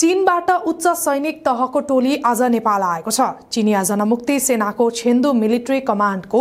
चीनबाट उच्च सैनिक तहको टोली आज नेपाल आएको छ चिनिया जनमुक्ति सेनाको छेन्दु मिलिट्री कमान्डको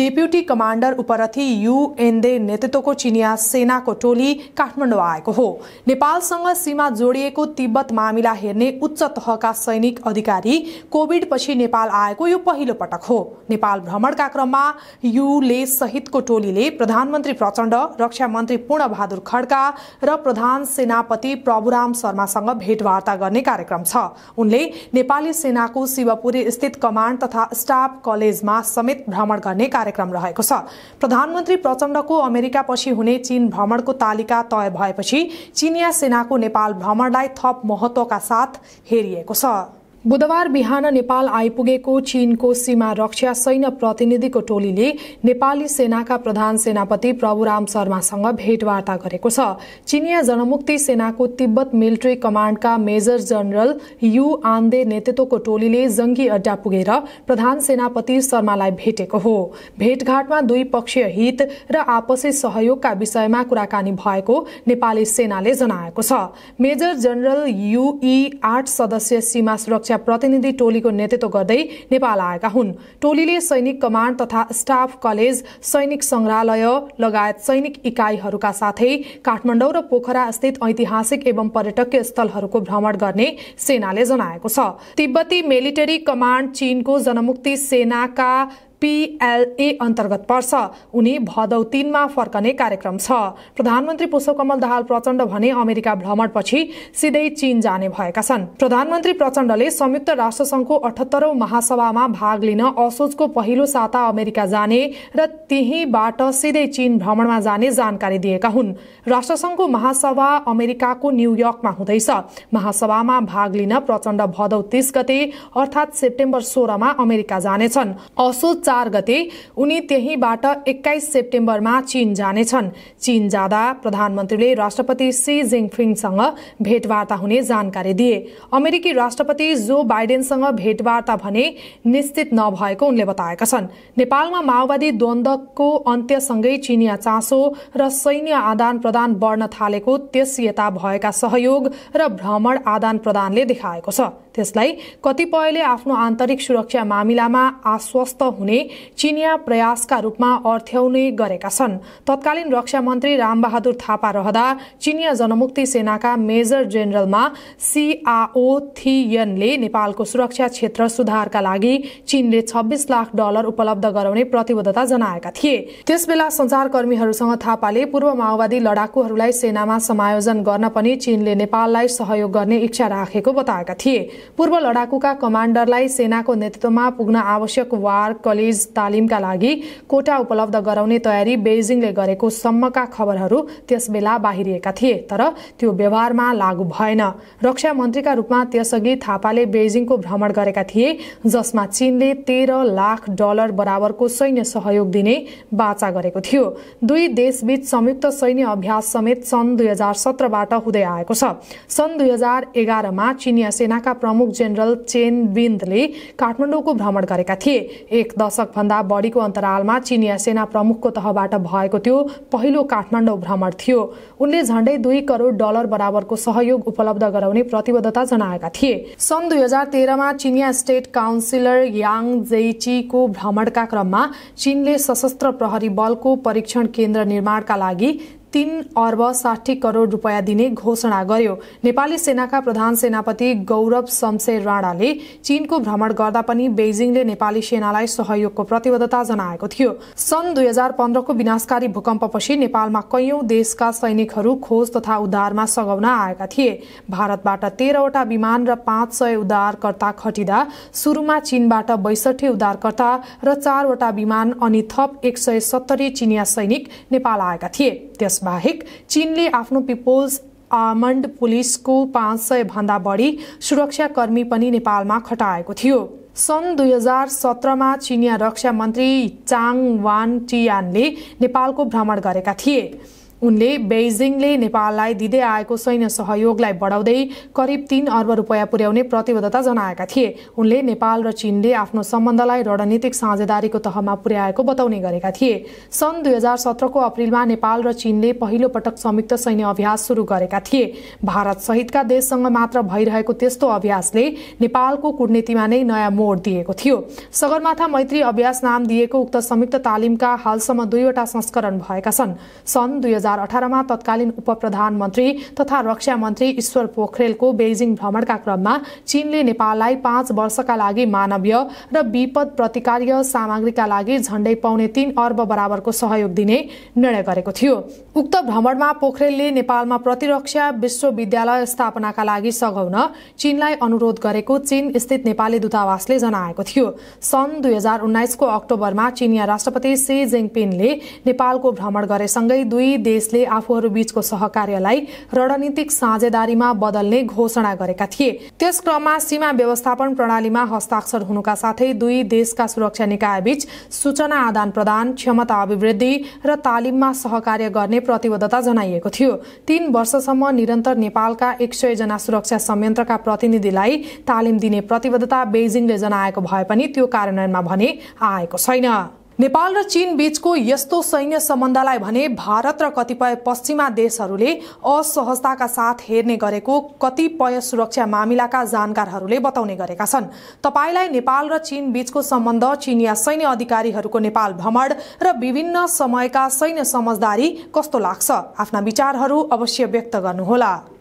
डेप्युटी कमान्डर उपरथी युएनदे नेतृत्वको चिनिया सेनाको टोली काठमाडौँ आएको हो नेपालसँग सीमा जोडिएको तिब्बत मामिला हेर्ने उच्च तहका सैनिक अधिकारी कोभिडपछि नेपाल आएको यो पहिलो पटक हो नेपाल भ्रमणका क्रममा युले सहितको टोलीले प्रधानमन्त्री प्रचण्ड रक्षा मन्त्री पूर्णबहादुर खड्का र प्रधान सेनापति प्रभुराम शर्मासँग भेटवार्ता वार्ता गर्ने कार्यक्रम छ उनले नेपाली सेनाको शिवपुरी स्थित कमान्ड तथा स्टाफ कलेजमा समेत भ्रमण गर्ने कार्यक्रम रहेको छ प्रधानमन्त्री प्रचण्डको अमेरिका पछि हुने चीन भ्रमणको तालिका तय भएपछि चिनिया सेनाको नेपाल भ्रमणलाई थप महत्वका साथ हेरिएको छ बुधबार बिहान नेपाल आइपुगेको चीनको सीमा रक्षा सैन्य प्रतिनिधिको टोलीले नेपाली सेनाका प्रधान सेनापति प्रभुराम शर्मासँग भेटवार्ता गरेको छ चिनिया जनमुक्ति सेनाको तिब्बत मिलिट्री कमाण्डका मेजर जनरल यु आन्दे नेतृत्वको टोलीले जंगी अड्डा पुगेर प्रधान सेनापति शर्मालाई भेटेको हो भेटघाटमा द्विपक्षीय हित र आपसी सहयोगका विषयमा कुराकानी भएको नेपाली सेनाले जनाएको छ मेजर जनरल युई आठ सदस्य सीमा सुरक्षा एउटा प्रतिनिधि टोलीको नेतृत्व गर्दै नेपाल आएका हुन् टोलीले सैनिक कमान्ड तथा स्टाफ कलेज सैनिक संग्रहालय लगायत सैनिक इकाइहरूका साथै काठमाडौँ र पोखरा स्थित ऐतिहासिक एवं पर्यटकीय स्थलहरूको भ्रमण गर्ने सेनाले जनाएको छ तिब्बती मिलिटरी कमान्ड चीनको जनमुक्ति सेनाका पिएलए अन्तर्गत पर्छ उनी भदौ तिनमा फर्कने कार्यक्रम छ प्रधानमन्त्री पुष्पकमल दाहाल प्रचण्ड भने अमेरिका भ्रमणपछि सिधै चीन जाने भएका छन् प्रधानमन्त्री प्रचण्डले संयुक्त राष्ट्रसंघको अठहत्तरौं महासभामा भाग लिन असोजको पहिलो साता अमेरिका जाने र त्यहीबाट सिधै चीन भ्रमणमा जाने जानकारी दिएका हुन् राष्ट्रसंघको महासभा अमेरिकाको न्यूयोर्कमा हुँदैछ महासभामा भाग लिन प्रचण्ड भदौ तीस गते अर्थात सेप्टेम्बर सोह्रमा अमेरिका जानेछन् असोज चार गते उनी त्यहीँबाट एक्काइस सेप्टेम्बरमा चीन जानेछन् चीन जाँदा प्रधानमन्त्रीले राष्ट्रपति सी जिङफिङसँग भेटवार्ता हुने जानकारी दिए अमेरिकी राष्ट्रपति जो बाइडेनसँग भेटवार्ता भने निश्चित नभएको उनले बताएका छन् नेपालमा माओवादी द्वन्दको अन्त्यसँगै चिनिया चासो र सैन्य आदान प्रदान बढ्न थालेको त्यस यता भएका सहयोग र भ्रमण आदान प्रदानले देखाएको छ त्यसलाई कतिपयले आफ्नो आन्तरिक सुरक्षा मामिलामा आश्वस्त हुने चिनिया प्रयासका रूपमा अर्थ्याउने गरेका छन् तत्कालीन रक्षा मन्त्री रामबहादुर थापा रहँदा चिनिया जनमुक्ति सेनाका मेजर जेनरलमा सिआओ थियनले नेपालको सुरक्षा क्षेत्र सुधारका लागि चीनले छब्बिस लाख डलर उपलब्ध गराउने प्रतिबद्धता जनाएका थिए त्यसबेला संचारकर्मीहरूसँग थापाले पूर्व माओवादी लडाकुहरूलाई सेनामा समायोजन गर्न पनि चीनले नेपाललाई सहयोग गर्ने इच्छा राखेको बताएका थिए पूर्व लडाकुका कमान्डरलाई सेनाको नेतृत्वमा पुग्न आवश्यक वार कलेज तालिमका लागि कोटा उपलब्ध गराउने तयारी बेजिङले गरेको सम्मका खबरहरू त्यसबेला बाहिरिएका थिए तर त्यो व्यवहारमा लागू भएन रक्षा मन्त्रीका रूपमा त्यसअघि थापाले बेजिङको भ्रमण गरेका थिए जसमा चीनले तेह्र लाख डलर बराबरको सैन्य सहयोग दिने बाचा गरेको थियो दुई देशबीच संयुक्त सैन्य अभ्यास समेत सन् दुई हजार सत्रबाट हुँदै आएको छ सन् दुई हजार एघारमा चिनिया सेनाका प्रमुख प्रमुख जेनरल चेन बिन्दले काठमाडौँको भ्रमण गरेका थिए एक दशकभन्दा बढीको अन्तरालमा चिनिया सेना प्रमुखको तहबाट भएको त्यो पहिलो काठमाडौँ भ्रमण थियो उनले झण्डै दुई करोड डलर बराबरको सहयोग उपलब्ध गराउने प्रतिबद्धता जनाएका थिए सन् दुई हजार तेह्रमा चिनिया स्टेट काउन्सिलर याङ जेचीको भ्रमणका क्रममा चीनले सशस्त्र प्रहरी बलको परीक्षण केन्द्र निर्माणका लागि तीन अर्ब साठी करोड़ रूपियाँ दिने घोषणा गर्यो नेपाली सेनाका प्रधान सेनापति गौरव शमशेर राणाले चीनको भ्रमण गर्दा पनि बेजिङले नेपाली सेनालाई सहयोगको प्रतिबद्धता जनाएको थियो सन् दुई हजार पन्ध्रको विनाशकारी भूकम्पपछि नेपालमा कैयौं देशका सैनिकहरू खोज तथा उद्धारमा सघाउन आएका थिए भारतबाट तेह्रवटा विमान र पाँच सय उद्धारकर्ता खटिँदा सुरुमा चीनबाट बैसठी उद्धारकर्ता र चारवटा विमान अनि थप एक सय सत्तरी चिनिया सैनिक नेपाल आएका थिए त्यसबाहेक चीनले आफ्नो पिपुल्स आमण्ड पुलिसको पाँच सय भन्दा बढी सुरक्षाकर्मी पनि नेपालमा खटाएको थियो सन् दुई हजार सत्रमा चिनिया रक्षा मन्त्री चाङ वान टियानले नेपालको भ्रमण गरेका थिए उनले बेजिङले नेपाललाई दिँदै आएको सैन्य सहयोगलाई बढाउँदै करिब तीन अर्ब रुपियाँ पुर्याउने प्रतिबद्धता जनाएका थिए उनले नेपाल र चीनले आफ्नो सम्बन्धलाई रणनीतिक साझेदारीको तहमा पुर्याएको बताउने गरेका थिए सन् दुई हजार सत्रको अप्रेलमा नेपाल र चीनले पहिलो पटक संयुक्त सैन्य अभ्यास सुरु गरेका थिए भारत सहितका देशसँग मात्र भइरहेको त्यस्तो अभ्यासले नेपालको कुटनीतिमा नै नयाँ मोड दिएको थियो सगरमाथा मैत्री अभ्यास नाम दिएको उक्त संयुक्त तालिमका हालसम्म दुईवटा संस्करण भएका छन् सन् दुई हजार अठारमा तत्कालीन उप प्रधानमन्त्री तथा रक्षा मन्त्री ईश्वर पोखरेलको बेजिङ भ्रमणका क्रममा चीनले नेपाललाई पाँच वर्षका लागि मानवीय र विपद प्रतिकार्य सामग्रीका लागि झण्डै पाउने तीन अर्ब बराबरको सहयोग दिने निर्णय गरेको थियो उक्त भ्रमणमा पोखरेलले नेपालमा प्रतिरक्षा विश्वविद्यालय स्थापनाका लागि सघाउन चीनलाई अनुरोध गरेको चीन स्थित नेपाली दूतावासले जनाएको थियो सन् दुई हजार उन्नाइसको अक्टोबरमा चिनिया राष्ट्रपति सी जिङपिङले नेपालको भ्रमण गरेसँगै दुई देश देशले बीचको सहकार्यलाई रणनीतिक साझेदारीमा बदल्ने घोषणा गरेका थिए त्यस क्रममा सीमा व्यवस्थापन प्रणालीमा हस्ताक्षर हुनुका साथै दुई देशका सुरक्षा निकायबीच सूचना आदान प्रदान क्षमता अभिवृद्धि र तालिममा सहकार्य गर्ने प्रतिबद्धता जनाइएको थियो तीन वर्षसम्म निरन्तर नेपालका एक जना सुरक्षा संयन्त्रका प्रतिनिधिलाई तालिम दिने प्रतिबद्धता बेजिङले जनाएको भए पनि त्यो कार्यान्वयनमा भने आएको छैन नेपाल र चीन बीचको यस्तो सैन्य सम्बन्धलाई भने भारत र कतिपय पश्चिमा देशहरूले असहजताका साथ हेर्ने गरेको कतिपय सुरक्षा मामिलाका जानकारहरूले बताउने गरेका छन् तपाईँलाई नेपाल र चीन बीचको सम्बन्ध चिनिया सैन्य अधिकारीहरूको नेपाल भ्रमण र विभिन्न समयका सैन्य समझदारी कस्तो लाग्छ आफ्ना विचारहरू अवश्य व्यक्त गर्नुहोला